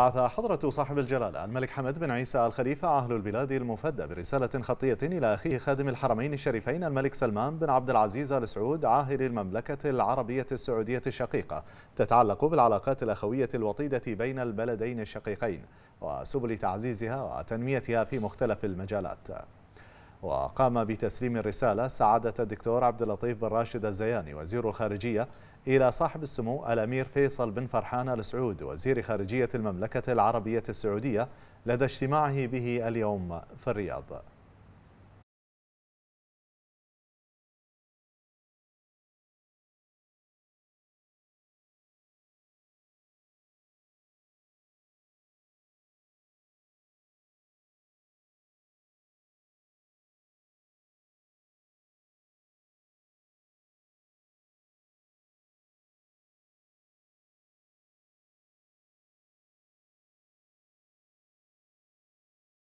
بعث حضرة صاحب الجلالة الملك حمد بن عيسى الخليفة أهل البلاد المفدى برسالة خطية إلى أخيه خادم الحرمين الشريفين الملك سلمان بن عبد العزيز آل سعود عاهل المملكة العربية السعودية الشقيقة تتعلق بالعلاقات الأخوية الوطيدة بين البلدين الشقيقين وسبل تعزيزها وتنميتها في مختلف المجالات وقام بتسليم الرسالة سعادة الدكتور عبد اللطيف بن راشد الزياني وزير الخارجية إلى صاحب السمو الأمير فيصل بن فرحان السعود وزير خارجية المملكة العربية السعودية لدى اجتماعه به اليوم في الرياض